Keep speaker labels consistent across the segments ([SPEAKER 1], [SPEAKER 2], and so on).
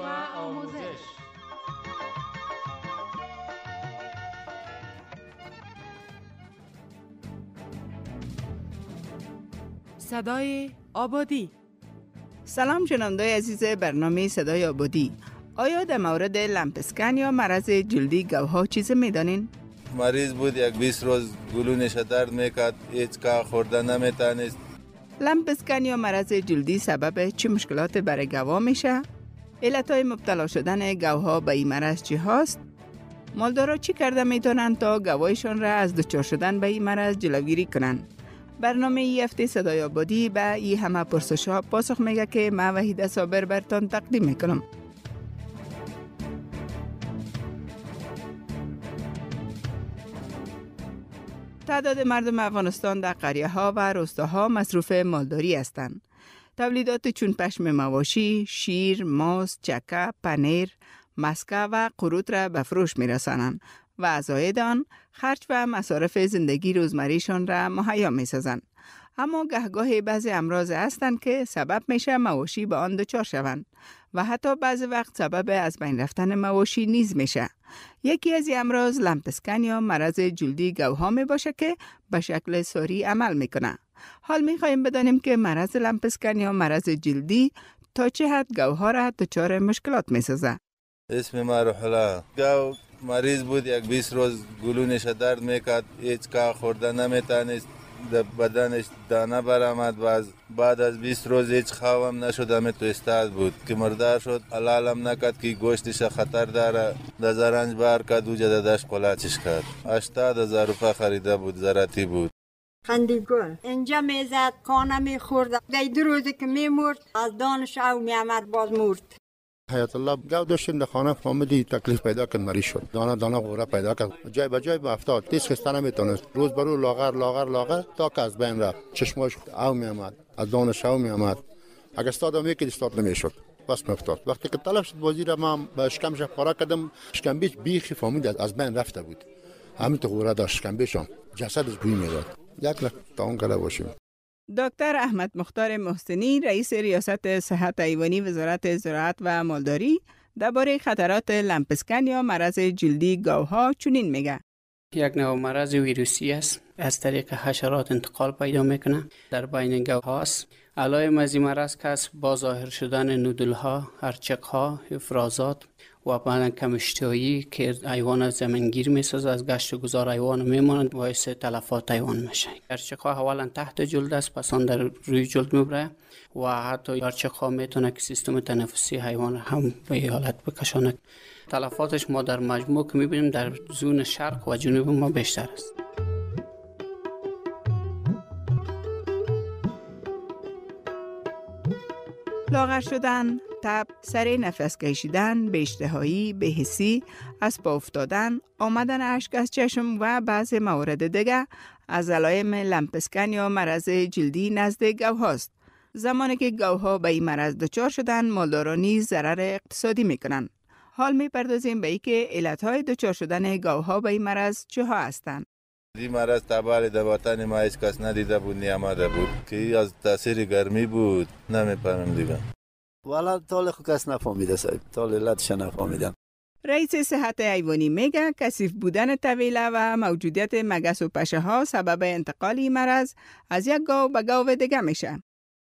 [SPEAKER 1] و آموزش
[SPEAKER 2] صدای آبادی سلام جنانده عزیز برنامه صدای آبادی آیا در مورد لمپسکن یا مرض جلدی گوها چیز میدانین؟
[SPEAKER 1] مریض بود یک 20 روز گلونش درد میکرد هیچ که خورده نمیتانست
[SPEAKER 2] لمپسکن یا مرض جلدی سبب چه مشکلات برای گوا میشه؟ علت های مبتلا شدن گوها به این مرض چی هاست؟ مالدارا چی کرده میتونند تا گوایشان را از دچار شدن به این مرض جلوگیری کنند؟ برنامه ای هفته صدای آبادی به ای همه پرسش ها پاسخ میگه که من وحیده صابر برتان تقدیم میکنم. تعداد مردم افغانستان در قریه ها و روستاها مصروف مالداری هستند. تولیدات چون پشم مواشی، شیر، ماست، چکه، پنیر، مسکه و قروت را به فروش می رسانند و از آن خرچ و مصارف زندگی روزمریشان را مهیا می سازند. اما گهگاه بعضی امراض هستند که سبب میشه مواشی به آن دچار شوند و حتی بعضی وقت سبب از بین رفتن مواشی نیز میشه یکی از امراض لمپسکن یا مرض جلدی گوها می باشه که به شکل ساری عمل میکنه حال میخواهیم بدانیم که مرض لمپسکن یا مرض جلدی تا چه حد گوها را دچار مشکلات میسازه
[SPEAKER 1] اسم ما روح گو مریض بود یک 20 روز گلونش درد میکرد هیچ که بدنش دانه برآمد و از بعد از 20 روز هیچ خوابم نشد همه تو استاد بود که مرده شد علالم نکد که گوشتش خطر داره در زرنج بار کد در دشت قلاتش کرد اشتا هزار خریده بود زراتی بود
[SPEAKER 2] گل اینجا میزد کانه میخورد در دو روزی که میمرد از دانش او میامد باز مرد
[SPEAKER 1] حیات الله گاو داشتیم در خانه فامیلی تکلیف پیدا کرد مریض شد دانه دانه غوره پیدا کرد جای به جای به افتاد تیز خسته میتونست روز برو، لاغر لاغر لاغر تا که از بین رفت چشماش او میامد، از دانش او میامد، اگر استاد هم یکی استاد نمیشد، شد بس مفتاد وقتی که طلب شد بازی را من به شکمش پاره کردم شکمبیش بیخی فامید از بین رفته بود همین تو غوره داشت شکمبیش هم جسدش بوی میداد یک تا اون باشیم
[SPEAKER 2] دکتر احمد مختار محسنی رئیس ریاست صحت ایوانی وزارت زراعت و مالداری درباره خطرات لمپسکن یا مرض جلدی گاوها چنین میگه
[SPEAKER 3] یک نوع مرض ویروسی است از طریق حشرات انتقال پیدا میکنه در بین گاوها است علائم از این مرض کس با ظاهر شدن نودل ها هرچق ها افرازات و بعدا کمشتایی که ایوان زمینگیر میساز از گشت و گذار ایوان مانند باعث تلفات ایوان میشه ها اولا تحت جلد است پس آن در روی جلد میبره و حتی می میتونه که سیستم تنفسی حیوان هم به حالت بکشانه تلفاتش ما در مجموع که بینیم در زون شرق و جنوب ما بیشتر است
[SPEAKER 2] لاغر شدن مرتب سر نفس کشیدن به اشتهایی به حسی از پا افتادن آمدن اشک از چشم و بعض موارد دیگر از علائم لمپسکن یا مرض جلدی نزد گوهاست زمانی که گوها به این مرض دچار شدن مالدارانی ضرر اقتصادی میکنند حال میپردازیم به اینکه علتهای دچار شدن گوها به این مرض چه هستند
[SPEAKER 1] این مرض تبر در ما هیچ کس ندیده بود نیامده بود که از تاثیر گرمی بود نمیپرم والا کس
[SPEAKER 2] رئیس صحت ایوانی میگه کسیف بودن طویله و موجودیت مگس و پشه ها سبب انتقال این مرض از یک گاو به گاو دیگه میشه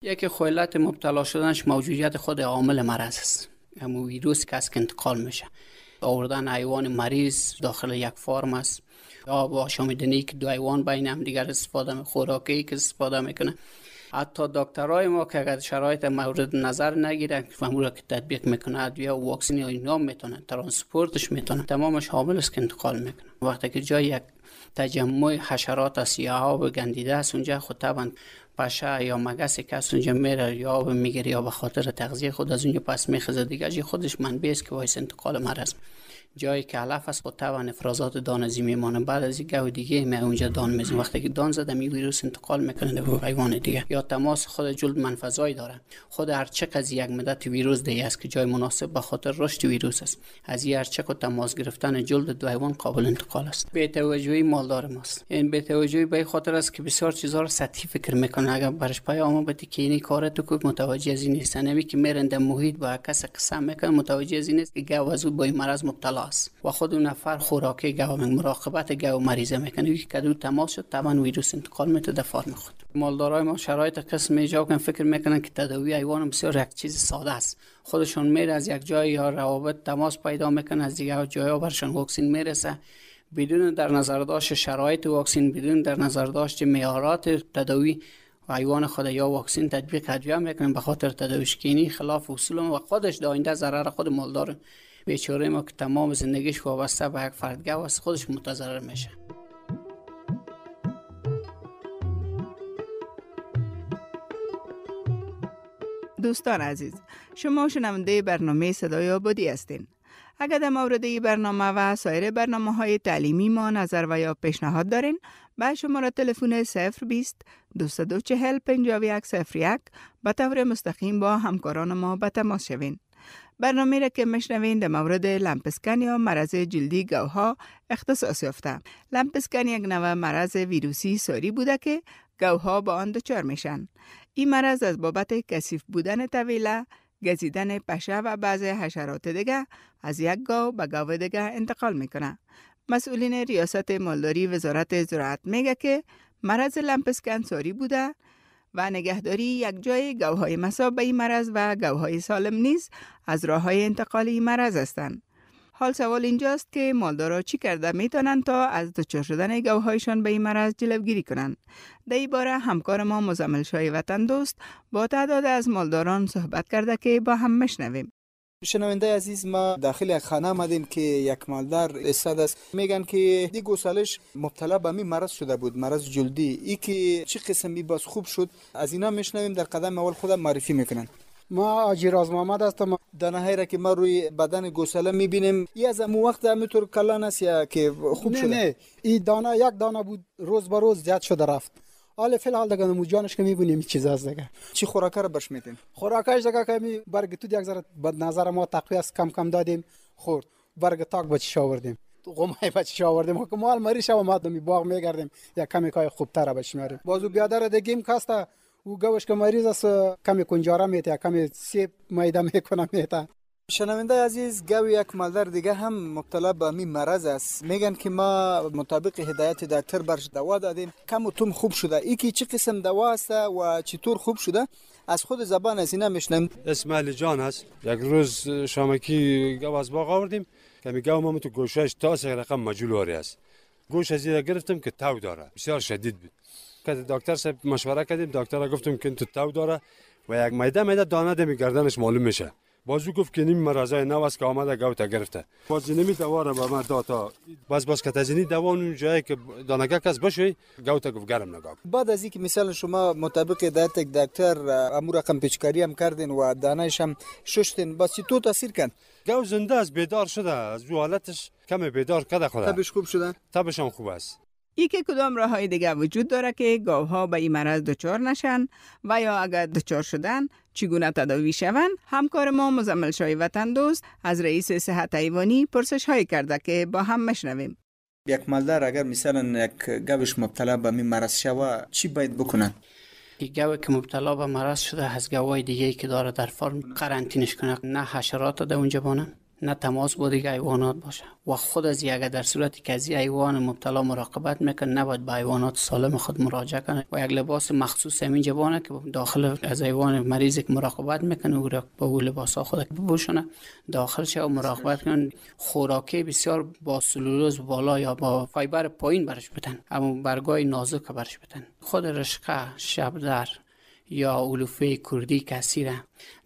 [SPEAKER 3] یک خیلت مبتلا شدنش موجودیت خود عامل مرض است همو ویروس که از انتقال میشه آوردن ایوان مریض داخل یک فارم است یا با شامیدنی که دو ایوان بین هم دیگر استفاده خوراکی که استفاده میکنه حتی دکترای ما که اگر شرایط مورد نظر نگیرن و را که تطبیق میکنه ادویه و واکسن یا اینا میتونن ترانسپورتش میتونن تمامش حامل است که انتقال میکنه وقتی که جای یک تجمع حشرات است یا آب گندیده است اونجا خود طبعا پشه یا مگسی که از اونجا میره یا آب میگیره یا به خاطر تغذیه خود از اونجا پس میخزه دیگه خودش منبع است که باعث انتقال مرض جایی که علف است با خب طبعا افرازات دانزی میمانه بعد از یک دیگه می اونجا دان میزن وقتی که دان زده می ویروس انتقال میکنه به حیوان دیگه یا تماس خود جلد منفزای داره خود هرچک از یک مدت ویروس دی است که جای مناسب به خاطر رشد ویروس است از یک هرچک و تماس گرفتن جلد دو حیوان قابل انتقال است به توجهی مالدار ماست این به توجهی به خاطر است که بسیار چیزها رو سطحی فکر میکنه اگر برش پیام بده که این کار تو که متوجه از این نیست که میرنده محیط با کس قسم میکنه متوجه از این است که گاو از او با مرض مبتلا و خود اون نفر خوراک گاو مراقبت گاو مریضه میکنه که کدو تماس شد طبعا ویروس انتقال میده در فارم خود مالدارای ما شرایط قسم ایجا کن فکر میکنن که تداوی حیوان بسیار یک چیز ساده است خودشون میره از یک جای یا روابط تماس پیدا میکنن از دیگه جای برشون واکسن میرسه بدون در نظر داشت شرایط واکسین بدون در نظر داشت معیارات تداوی و ایوان خود یا واکسین تطبیق ادویه میکنن به خاطر تداویش کینی خلاف اصول و خودش داینده ضرر خود مالدار بیچاره ما که تمام زندگیش وابسته به یک فردگه واسه خودش متضرر میشه
[SPEAKER 2] دوستان عزیز شما شنونده برنامه صدای آبادی هستین اگر در مورد این برنامه و سایر برنامه های تعلیمی ما نظر و یا پیشنهاد دارین به شماره تلفن 020 240 5101 به طور مستقیم با همکاران ما به تماس شوین برنامه را که مشنوین در مورد یا مرض جلدی گوها اختصاص یافته لمپسکن یک نوع مرض ویروسی ساری بوده که گوها با آن دچار میشن این مرض از بابت کثیف بودن طویله گزیدن پشه و بعض حشرات دگه، از یک گاو به گاو دگه انتقال میکنه مسئولین ریاست مالداری وزارت زراعت میگه که مرض لمپسکن ساری بوده و نگهداری یک جای گوهای مساب به این مرض و گوهای سالم نیز از راه های انتقال این مرض هستند. حال سوال اینجاست که مالدارا چی کرده میتونند تا از دچار شدن گوهایشان به این مرض جلوگیری کنند در این باره همکار ما مزمل شای وطن دوست با تعداد از مالداران صحبت کرده که با هم مشنویم شنونده عزیز ما
[SPEAKER 4] داخل یک خانه آمدیم که یک مالدار استاد است میگن که دی گوسالش مبتلا به می مرض شده بود مرض جلدی ای که چه قسمی باز خوب شد از اینا میشنویم در قدم اول خودم معرفی میکنن ما آجی راز محمد هستم دانه را که ما روی بدن گوساله میبینیم ای از امو وقت همینطور کلان است یا که خوب نه شده نه این دانه یک دانه بود روز به روز زیاد شده رفت حال فعل حال دگانه موجانش که میبینیم چیز از دغه چی خوراکه رو برش میدیم خوراکش دغه کمی برگ تو یک ذره بد نظر ما تقوی است کم کم دادیم خورد برگ تاک بچش آوردیم غمای بچش آوردیم که مال مری شو ما دمی باغ میگردیم یا کمی کای خوبتره بش میاریم بازو بیادر گیم کاستا او گوش که مریض است کمی کنجاره میته کمی سیب میده میکنه میته شنونده عزیز گوی یک مادر دیگه هم مبتلا به می مرض است میگن که ما مطابق هدایت دکتر برش دوا دادیم کم و توم خوب شده ای که چه قسم دوا است و چطور خوب شده از خود زبان از اینا میشنم اسم
[SPEAKER 1] علی جان است یک روز شامکی گو از باغ آوردیم کمی گو ما تو گوشش تا رقم مجلوری است گوش از گرفتم که تاو داره بسیار شدید بود که دکتر صاحب مشوره کردیم دکتر گفتم که تو تاو داره و یک میده میده دانه دمی گردنش معلوم میشه او گفت که نیم مرزای نو است که آمده گوتا گرفته بازی نمی دواره به من داتا باز باز که تزینی دوان اون جایی که دانگه کس بشه گوتا گفت گرم نگاه
[SPEAKER 4] بعد از اینکه مثال شما مطابق دایت دکتر امو رقم پیچکاری هم کردین و دانش
[SPEAKER 1] هم ششتین باسی تو تاثیر کن گو زنده از بیدار شده از حالتش کم بیدار کده خدا تبش خوب شده تبش هم خوب است
[SPEAKER 2] ای که کدام راه های دیگه وجود داره که گاوها به این مرض دچار نشن و یا اگر دچار شدن چگونه تداوی شوند همکار ما مزمل شای وطن دوست از رئیس صحت ایوانی پرسش های کرده که با هم مشنویم
[SPEAKER 4] یک مالدار اگر مثلا یک گوش مبتلا به این مرض شوه چی باید بکنن
[SPEAKER 3] یک گوه که مبتلا به مرض شده از گوهای دیگه که داره در فارم قرنطینش کنه نه حشرات ده اونجا بانه نه تماس با دیگه ایوانات باشه و خود از یک در صورتی که از ایوان مبتلا مراقبت میکنه نباید به حیوانات سالم خود مراجعه کنه و یک لباس مخصوص همین جوانه که داخل از ایوان مریض که مراقبت میکنه او را با او لباس ها خود داخل شه و مراقبت کن خوراکی بسیار با سلولوز بالا یا با فایبر پایین برش بدن اما برگای نازک برش بدن خود رشقه شبدر یا علوفه کردی را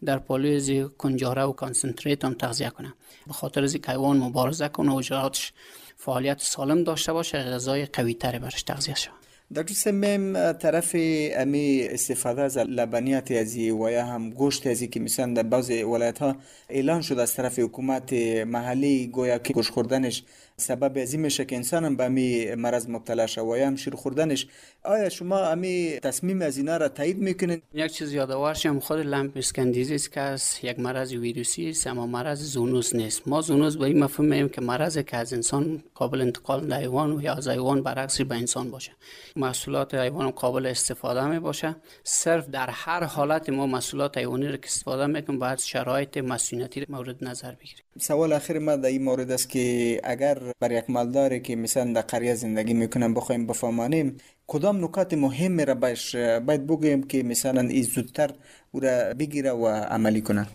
[SPEAKER 3] در پالوی کنجاره و کانسنتریت هم تغذیه کنه به خاطر از حیوان مبارزه کنه و جراتش فعالیت سالم داشته باشه غذای قوی تر برش تغذیه شود دکتر سمیم
[SPEAKER 4] طرف امی استفاده از لبنیات ازی و یا هم گوشت ازی که مثلا در بعض ولایت ها اعلان شده از طرف حکومت محلی گویا که گوش خوردنش سبب از این میشه که انسان به می مرض مبتلا شه و هم شیر خوردنش آیا شما امی تصمیم از اینا را تایید میکنین
[SPEAKER 3] یک چیز یادآورشم خود لمپ دیزیس که از یک مرض ویروسی است اما مرض زونوس نیست ما زونوس به این مفهوم میگیم که مرض که از انسان قابل انتقال به حیوان یا از حیوان برعکس به انسان باشه محصولات حیوان قابل استفاده می باشه صرف در هر حالت ما محصولات حیوانی را که استفاده میکنیم باید شرایط مسئولیتی مورد نظر بگیریم
[SPEAKER 4] سوال آخر ما در این مورد است که اگر بر یک مالداری که مثلا در قریه زندگی میکنن بخوایم بفهمانیم کدام نکات مهم را باید بگویم که مثلا این زودتر او را بگیره و عملی کنه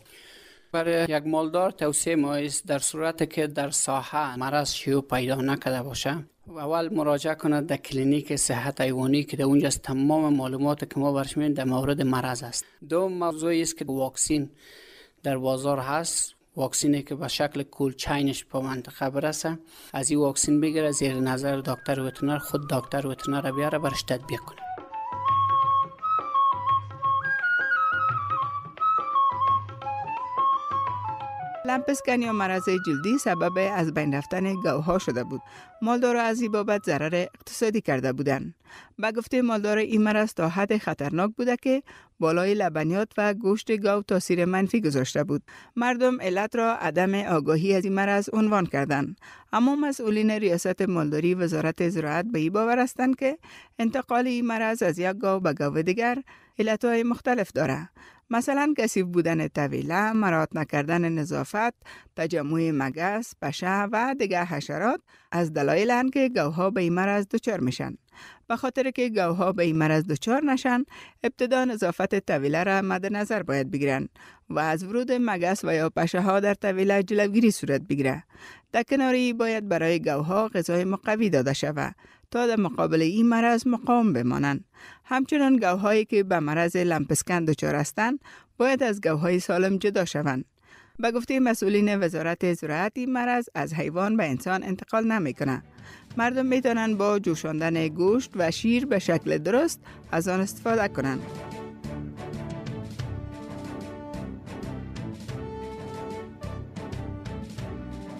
[SPEAKER 3] برای یک مالدار توصیه ما است در صورت که در ساحه مرض شیوع پیدا نکده باشه اول مراجعه کنه در کلینیک صحت ایوانی که در اونجا است تمام معلومات که ما برش در مورد مرض است دوم موضوعی است که واکسین در بازار هست واکسینی که به شکل چینش به منطقه برسه از این واکسین بگیره زیر نظر دکتر وترینر خود دکتر وترینر بیاره برش تطبیق کنه
[SPEAKER 2] دمپسکن یا مرض جلدی سبب از بین رفتن گوها شده بود مالدارا از این بابت ضرر اقتصادی کرده بودند به گفته مالدار این مرض تا حد خطرناک بوده که بالای لبنیات و گوشت گاو تاثیر منفی گذاشته بود مردم علت را عدم آگاهی از این مرض عنوان کردند اما مسئولین ریاست مالداری وزارت زراعت به این باور هستند که انتقال این مرض از یک گاو به گاو دیگر علتهای مختلف داره مثلا کسیف بودن طویله، مرات نکردن نظافت، تجمع مگس، پشه و دیگر حشرات از دلایل هن که گوها به این مرض دچار میشن. به خاطر که گوها به این مرض دچار نشن، ابتدا نظافت طویله را مد نظر باید بگیرن و از ورود مگس و یا پشه ها در طویله جلوگیری صورت بگیره. در کناری باید برای گوها غذای مقوی داده شود تا در مقابل این مرض مقام بمانند همچنان گوهایی که به مرض لمپسکن دچار هستند باید از گوهای سالم جدا شوند به گفته مسئولین وزارت زراعت این مرض از حیوان به انسان انتقال نمی کنه مردم می با جوشاندن گوشت و شیر به شکل درست از آن استفاده کنند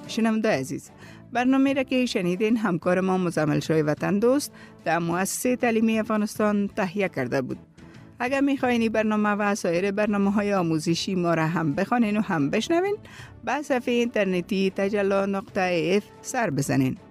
[SPEAKER 2] شنونده عزیز برنامه را که شنیدین همکار ما مزمل شای وطن دوست در مؤسسه تعلیمی افغانستان تهیه کرده بود اگر میخواین این برنامه و سایر برنامه های آموزشی ما را هم بخوانین و هم بشنوین به صفحه اینترنتی تجلا نقطه اف سر بزنین